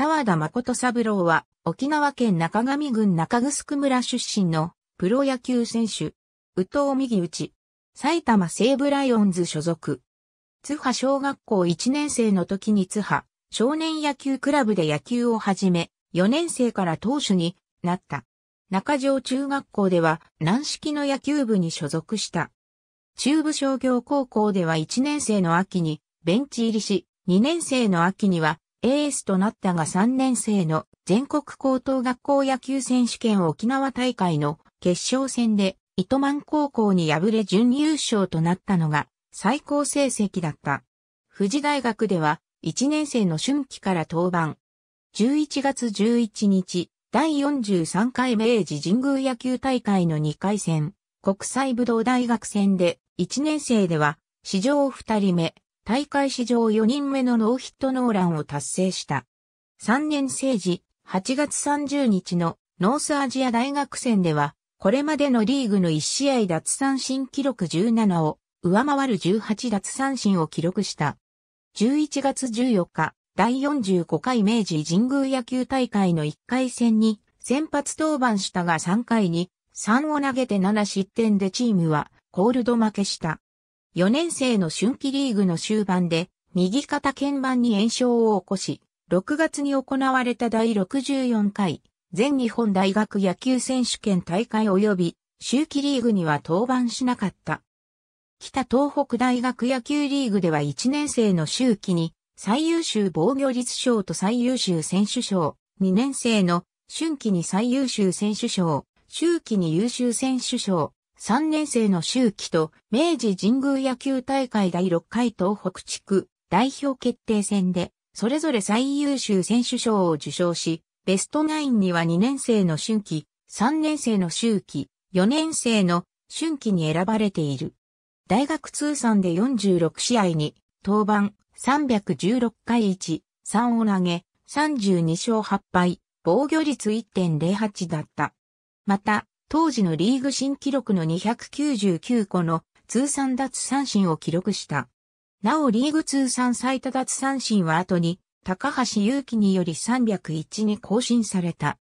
田和田誠三郎は、沖縄県中上郡中城村出身のプロ野球選手、宇藤右内、埼玉西武ライオンズ所属。津波小学校1年生の時に津波少年野球クラブで野球を始め、4年生から投手になった。中条中学校では軟式の野球部に所属した。中部商業高校では1年生の秋にベンチ入りし、2年生の秋にはエースとなったが3年生の全国高等学校野球選手権沖縄大会の決勝戦で糸満高校に敗れ準優勝となったのが最高成績だった。富士大学では1年生の春季から登板。11月11日、第43回明治神宮野球大会の2回戦、国際武道大学戦で1年生では史上2人目、大会史上4人目のノーヒットノーランを達成した。3年生時、8月30日のノースアジア大学戦では、これまでのリーグの1試合脱三振記録17を上回る18脱三振を記録した。11月14日、第45回明治神宮野球大会の1回戦に先発登板したが3回に3を投げて7失点でチームはコールド負けした。4年生の春季リーグの終盤で、右肩鍵盤に炎症を起こし、6月に行われた第64回、全日本大学野球選手権大会及び、秋季リーグには登板しなかった。北東北大学野球リーグでは1年生の秋季に、最優秀防御率賞と最優秀選手賞、2年生の春季に最優秀選手賞、秋季に優秀選手賞、3年生の周期と明治神宮野球大会第6回東北地区代表決定戦で、それぞれ最優秀選手賞を受賞し、ベストナインには2年生の春季、3年生の周期、4年生の春季に選ばれている。大学通算で46試合に、登板316回1、3を投げ、32勝8敗、防御率1.08だった。また、当時のリーグ新記録の299個の通算奪三振を記録した。なおリーグ通算最多奪三振は後に、高橋祐希により301に更新された。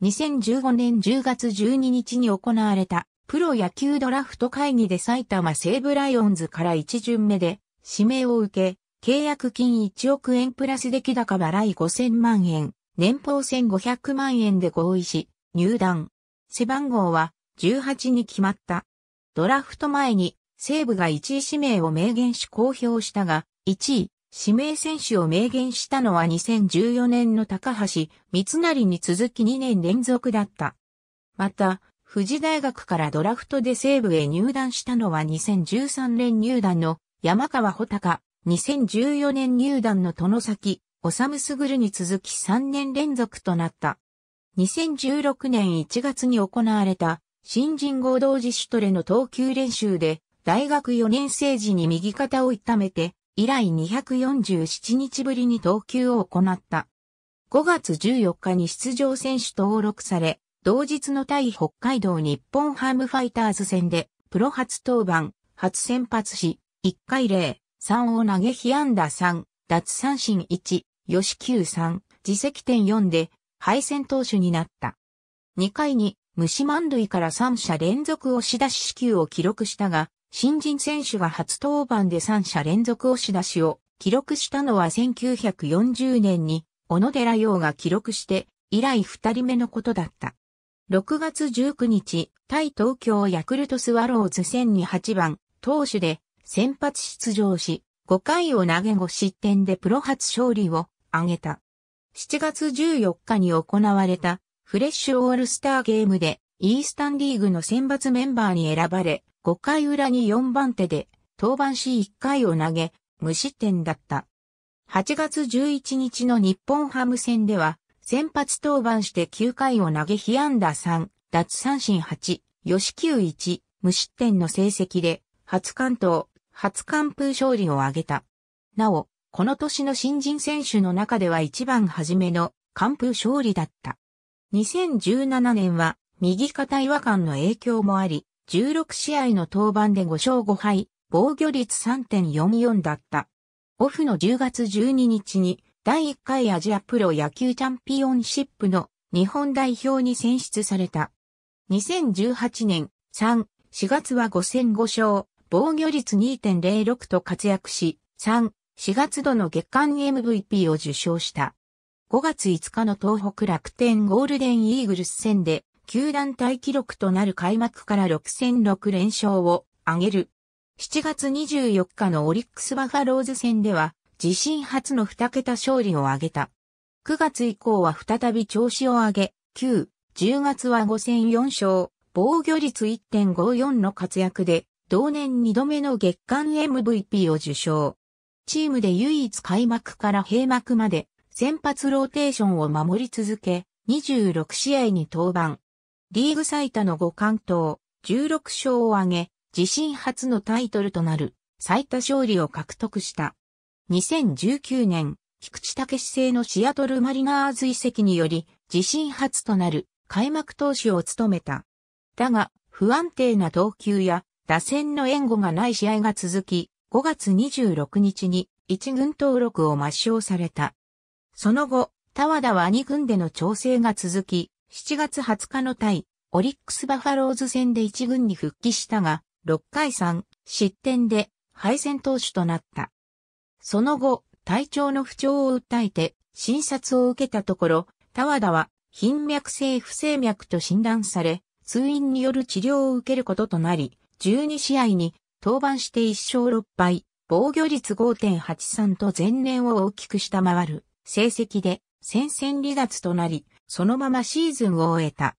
2015年10月12日に行われたプロ野球ドラフト会議で埼玉西武ライオンズから1巡目で指名を受け、契約金1億円プラス出来高払い5000万円、年俸1500万円で合意し、入団。背番号は18に決まった。ドラフト前に西武が1位指名を明言し公表したが、1位指名選手を明言したのは2014年の高橋三成に続き2年連続だった。また、富士大学からドラフトで西武へ入団したのは2013年入団の山川穂高、2014年入団の殿崎、治すぐるに続き3年連続となった。2016年1月に行われた新人合同自主トレの投球練習で大学4年生時に右肩を痛めて以来247日ぶりに投球を行った。5月14日に出場選手登録され、同日の対北海道日本ハムファイターズ戦でプロ初登板、初先発し、1回0、3を投げ被安打3、奪三振1、吉球3、自責点4で敗戦投手になった。2回に虫満塁から3者連続押し出し支給を記録したが、新人選手が初登板で3者連続押し出しを記録したのは1940年に小野寺洋が記録して以来2人目のことだった。6月19日、対東京ヤクルトスワローズ戦に8番投手で先発出場し、5回を投げ5失点でプロ初勝利を挙げた。7月14日に行われたフレッシュオールスターゲームでイースタンリーグの選抜メンバーに選ばれ、5回裏に4番手で登板し1回を投げ、無失点だった。8月11日の日本ハム戦では、先発登板して9回を投げ被安打3、奪三振8、吉球1、無失点の成績で、初関東、初完封勝利を挙げた。なお、この年の新人選手の中では一番初めの完封勝利だった。2017年は右肩違和感の影響もあり、16試合の登板で5勝5敗、防御率3.44だった。オフの10月12日に第1回アジアプロ野球チャンピオンシップの日本代表に選出された。2018年3、4月は5戦5勝、防御率2.06と活躍し、3、4月度の月間 MVP を受賞した。5月5日の東北楽天ゴールデンイーグルス戦で、球団大記録となる開幕から6戦6連勝を挙げる。7月24日のオリックスバファローズ戦では、自身初の2桁勝利を挙げた。9月以降は再び調子を上げ、9、10月は5戦4勝、防御率1.54の活躍で、同年2度目の月間 MVP を受賞。チームで唯一開幕から閉幕まで先発ローテーションを守り続け、26試合に登板。リーグ最多の5関東、16勝を挙げ、自身初のタイトルとなる最多勝利を獲得した。2019年、菊池武史製のシアトルマリナーズ遺跡により、自身初となる開幕投手を務めた。だが、不安定な投球や打線の援護がない試合が続き、5月26日に一軍登録を抹消された。その後、田和田は二軍での調整が続き、7月20日の対、オリックスバファローズ戦で一軍に復帰したが、6回3失点で敗戦投手となった。その後、体調の不調を訴えて診察を受けたところ、田和田は頻脈性不整脈と診断され、通院による治療を受けることとなり、12試合に登板して1勝6敗、防御率5.83と前年を大きく下回る成績で戦線離脱となり、そのままシーズンを終えた。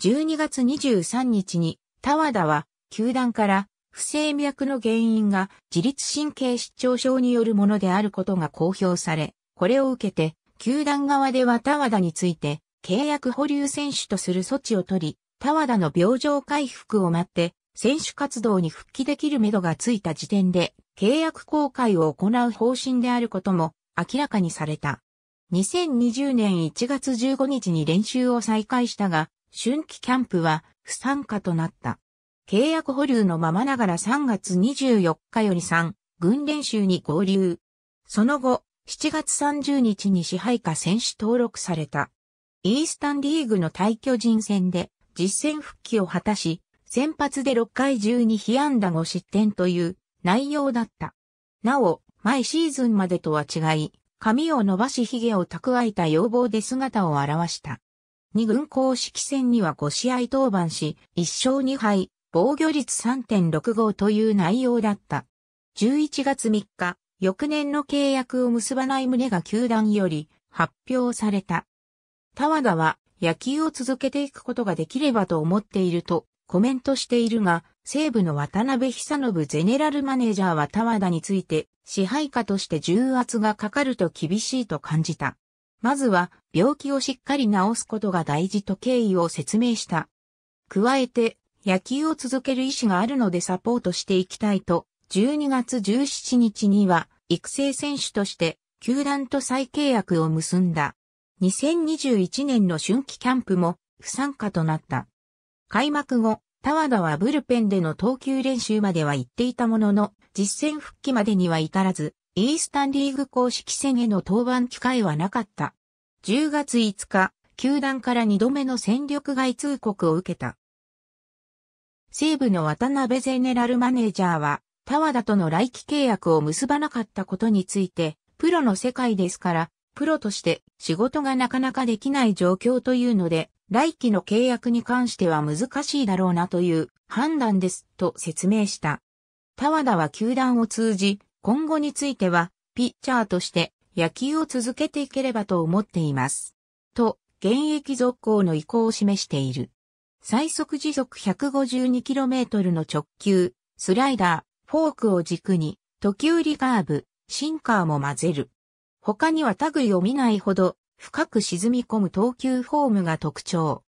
12月23日に、田和田は、球団から、不整脈の原因が自律神経失調症によるものであることが公表され、これを受けて、球団側では田和田について、契約保留選手とする措置を取り、田和田の病状回復を待って、選手活動に復帰できるめどがついた時点で、契約更改を行う方針であることも明らかにされた。2020年1月15日に練習を再開したが、春季キャンプは不参加となった。契約保留のままながら3月24日より3、軍練習に合流。その後、7月30日に支配下選手登録された。イースタンリーグの退巨人戦で実戦復帰を果たし、先発で6回12被安打5失点という内容だった。なお、前シーズンまでとは違い、髪を伸ばし髭を蓄えた要望で姿を現した。2軍公式戦には5試合登板し、1勝2敗、防御率3.65という内容だった。11月3日、翌年の契約を結ばない旨が球団より発表された。田和田は野球を続けていくことができればと思っているとコメントしているが、西部の渡辺久信ゼネラルマネージャーは田和田について、支配下として重圧がかかると厳しいと感じた。まずは、病気をしっかり治すことが大事と経緯を説明した。加えて、野球を続ける意思があるのでサポートしていきたいと、12月17日には、育成選手として、球団と再契約を結んだ。2021年の春季キャンプも、不参加となった。開幕後、タワダはブルペンでの投球練習までは行っていたものの、実戦復帰までには至らず、イースタンリーグ公式戦への登板機会はなかった。10月5日、球団から2度目の戦力外通告を受けた。西部の渡辺ゼネラルマネージャーは、タワダとの来期契約を結ばなかったことについて、プロの世界ですから、プロとして仕事がなかなかできない状況というので、来期の契約に関しては難しいだろうなという判断です、と説明した。田和田は球団を通じ、今後については、ピッチャーとして野球を続けていければと思っています。と、現役続行の意向を示している。最速時速 152km の直球、スライダー、フォークを軸に、時折りカーブ、シンカーも混ぜる。他には類を見ないほど深く沈み込む投球フォームが特徴。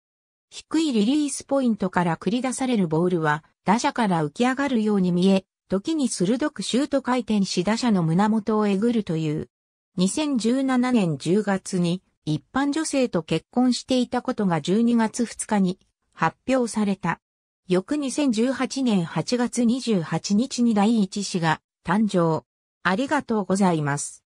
低いリリースポイントから繰り出されるボールは、打者から浮き上がるように見え、時に鋭くシュート回転し打者の胸元をえぐるという。2017年10月に一般女性と結婚していたことが12月2日に発表された。翌2018年8月28日に第一子が誕生。ありがとうございます。